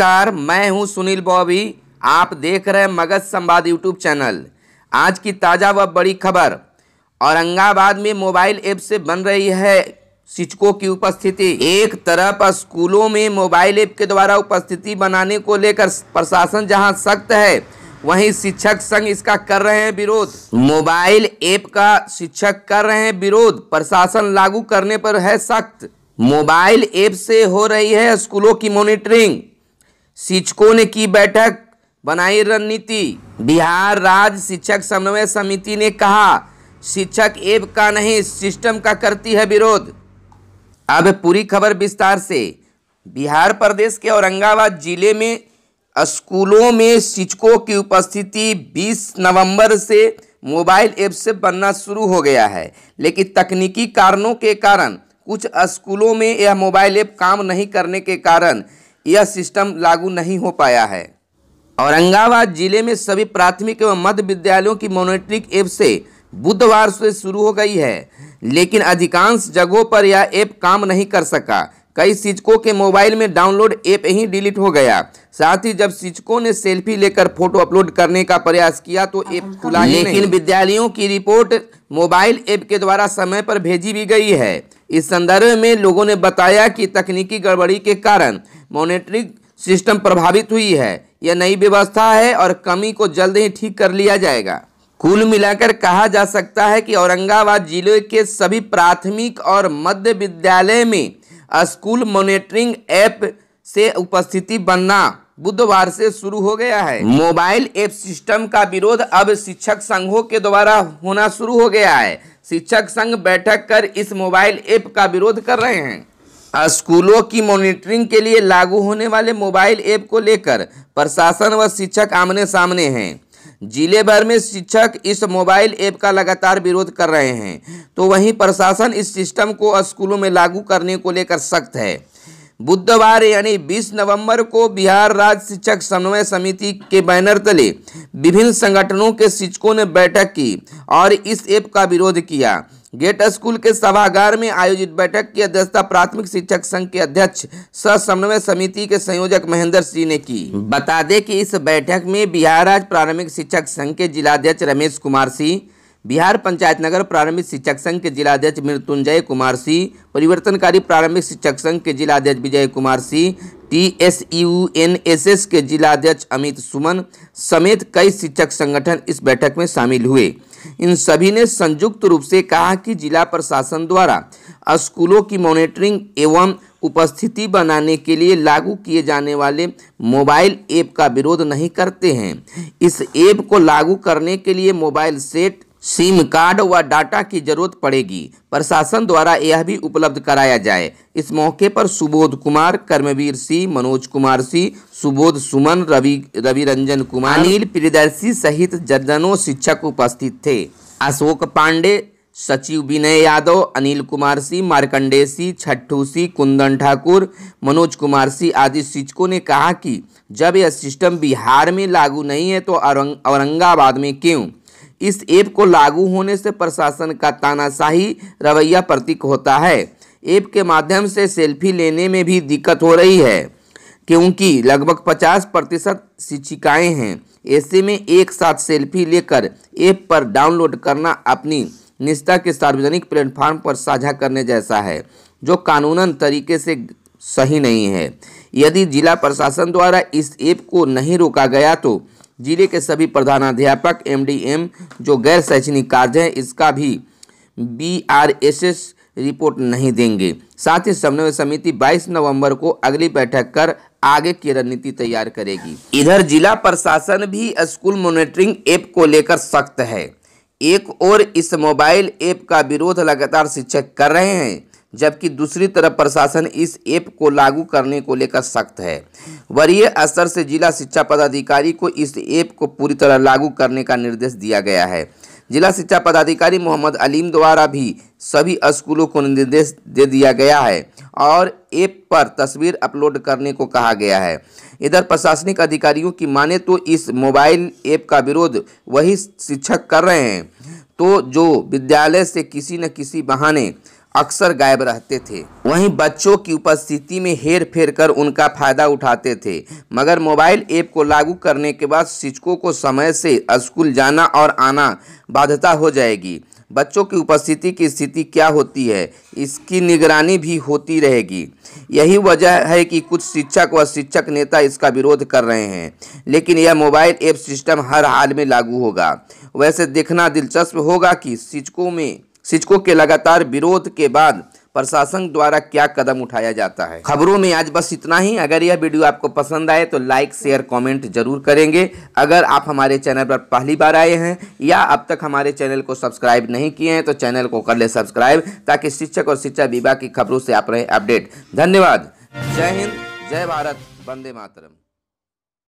नमस्कार मैं हूं सुनील बॉबी आप देख रहे हैं मगध संवाद यूट्यूब चैनल आज की ताज़ा व बड़ी खबर औरंगाबाद में मोबाइल ऐप से बन रही है शिक्षकों की उपस्थिति एक तरफ स्कूलों में मोबाइल ऐप के द्वारा उपस्थिति बनाने को लेकर प्रशासन जहां सख्त है वहीं शिक्षक संघ इसका कर रहे हैं विरोध मोबाइल ऐप का शिक्षक कर रहे हैं विरोध प्रशासन लागू करने पर है सख्त मोबाइल ऐप से हो रही है स्कूलों की मॉनिटरिंग शिक्षकों ने की बैठक बनाई रणनीति बिहार राज्य शिक्षक समन्वय समिति ने कहा शिक्षक एप का नहीं सिस्टम का करती है विरोध अब पूरी खबर विस्तार से बिहार प्रदेश के औरंगाबाद जिले में स्कूलों में शिक्षकों की उपस्थिति 20 नवंबर से मोबाइल ऐप से बनना शुरू हो गया है लेकिन तकनीकी कारणों के कारण कुछ स्कूलों में यह मोबाइल ऐप काम नहीं करने के कारण यह सिस्टम लागू नहीं हो पाया है औरंगाबाद जिले में सभी प्राथमिक एवं मध्य विद्यालयों की मोनिटरिंग ऐप से बुधवार से शुरू हो गई है लेकिन अधिकांश जगहों पर यह ऐप काम नहीं कर सका कई शिक्षकों के मोबाइल में डाउनलोड ऐप ही डिलीट हो गया साथ ही जब शिक्षकों ने सेल्फी लेकर फोटो अपलोड करने का प्रयास किया तो ऐप खुला लेकिन विद्यालयों की रिपोर्ट मोबाइल ऐप के द्वारा समय पर भेजी भी गई है इस संदर्भ में लोगों ने बताया कि तकनीकी गड़बड़ी के कारण मॉनिटरिंग सिस्टम प्रभावित हुई है यह नई व्यवस्था है और कमी को जल्द ही ठीक कर लिया जाएगा कुल मिलाकर कहा जा सकता है कि औरंगाबाद जिले के सभी प्राथमिक और मध्य विद्यालय में स्कूल मॉनिटरिंग ऐप से उपस्थिति बनना बुधवार से शुरू हो गया है मोबाइल ऐप सिस्टम का विरोध अब शिक्षक संघों के द्वारा होना शुरू हो गया है शिक्षक संघ बैठक कर इस मोबाइल ऐप का विरोध कर रहे हैं स्कूलों की मॉनिटरिंग के लिए लागू होने वाले मोबाइल ऐप को लेकर प्रशासन व शिक्षक आमने सामने हैं जिले भर में शिक्षक इस मोबाइल ऐप का लगातार विरोध कर रहे हैं तो वहीं प्रशासन इस सिस्टम को स्कूलों में लागू करने को लेकर सख्त है बुधवार यानी 20 नवंबर को बिहार राज्य शिक्षक समन्वय समिति के बैनर तले विभिन्न संगठनों के शिक्षकों ने बैठक की और इस ऐप का विरोध किया गेट स्कूल के सभागार में आयोजित बैठक की अध्यक्षता प्राथमिक शिक्षक संघ के अध्यक्ष सह समन्वय समिति के संयोजक महेंद्र सिंह ने की बता दें कि इस बैठक में बिहार राज्य प्रारंभिक शिक्षक संघ के जिलाध्यक्ष रमेश कुमार सिंह बिहार पंचायत नगर प्रारंभिक शिक्षक संघ के जिलाध्यक्ष मृत्युंजय कुमार सिंह परिवर्तनकारी प्रारंभिक शिक्षक संघ के जिलाध्यक्ष Vijay Kumar Singh T S U N S S के जिलाध्यक्ष अमित सुमन समेत कई शिक्षक संगठन इस बैठक में शामिल हुए इन सभी ने संयुक्त रूप से कहा कि जिला प्रशासन द्वारा स्कूलों की मॉनिटरिंग एवं उपस्थिति बनाने के लिए लागू किए जाने वाले मोबाइल ऐप का विरोध नहीं करते हैं इस ऐप को लागू करने के लिए मोबाइल सेट सिम कार्ड व डाटा की जरूरत पड़ेगी प्रशासन द्वारा यह भी उपलब्ध कराया जाए इस मौके पर सुबोध कुमार कर्मवीर सिंह मनोज कुमार सिंह सुबोध सुमन रवि रवि रंजन कुमार अनिल प्रियदर्शी सहित जर्जनों शिक्षक उपस्थित थे अशोक पांडे सचिव विनय यादव अनिल कुमार सिंह मार्कंडे सिंह छठू सिंह कुंदन ठाकुर मनोज कुमार सिंह आदि शिक्षकों ने कहा कि जब यह सिस्टम बिहार में लागू नहीं है तो औरंगाबाद में क्यों इस ऐप को लागू होने से प्रशासन का तानाशाही रवैया प्रतीक होता है ऐप के माध्यम से सेल्फी लेने में भी दिक्कत हो रही है क्योंकि लगभग 50 प्रतिशत शिक्षिकाएँ हैं ऐसे में एक साथ सेल्फी लेकर ऐप पर डाउनलोड करना अपनी निष्ठा के सार्वजनिक प्लेटफॉर्म पर साझा करने जैसा है जो कानूनन तरीके से सही नहीं है यदि जिला प्रशासन द्वारा इस ऐप को नहीं रोका गया तो जिले के सभी प्रधानाध्यापक एमडीएम जो गैर शैक्षणिक कार्य हैं इसका भी बीआरएसएस रिपोर्ट नहीं देंगे साथ ही समन्वय समिति 22 नवंबर को अगली बैठक कर आगे की रणनीति तैयार करेगी इधर जिला प्रशासन भी स्कूल मॉनिटरिंग ऐप को लेकर सख्त है एक और इस मोबाइल ऐप का विरोध लगातार शिक्षक कर रहे हैं जबकि दूसरी तरफ प्रशासन इस ऐप को लागू करने को लेकर सख्त है वरीय स्तर से जिला शिक्षा पदाधिकारी को इस ऐप को पूरी तरह लागू करने का निर्देश दिया गया है जिला शिक्षा पदाधिकारी मोहम्मद अलीम द्वारा भी सभी स्कूलों को निर्देश दे दिया गया है और ऐप पर तस्वीर अपलोड करने को कहा गया है इधर प्रशासनिक अधिकारियों की माने तो इस मोबाइल ऐप का विरोध वही शिक्षक कर रहे हैं तो जो विद्यालय से किसी न किसी बहाने अक्सर गायब रहते थे वहीं बच्चों की उपस्थिति में हेर फेर कर उनका फायदा उठाते थे मगर मोबाइल ऐप को लागू करने के बाद शिक्षकों को समय से स्कूल जाना और आना बाध्यता हो जाएगी बच्चों की उपस्थिति की स्थिति क्या होती है इसकी निगरानी भी होती रहेगी यही वजह है कि कुछ शिक्षक व शिक्षक नेता इसका विरोध कर रहे हैं लेकिन यह मोबाइल ऐप सिस्टम हर हाल में लागू होगा वैसे देखना दिलचस्प होगा कि शिक्षकों में शिक्षकों के लगातार विरोध के बाद प्रशासन द्वारा क्या कदम उठाया जाता है खबरों में आज बस इतना ही अगर यह वीडियो आपको पसंद आए तो लाइक शेयर कमेंट जरूर करेंगे अगर आप हमारे चैनल पर पहली बार आए हैं या अब तक हमारे चैनल को सब्सक्राइब नहीं किए हैं तो चैनल को कर ले सब्सक्राइब ताकि शिक्षक और शिक्षा विभाग की खबरों से आप रहे अपडेट धन्यवाद जय हिंद जय भारत वंदे मातरम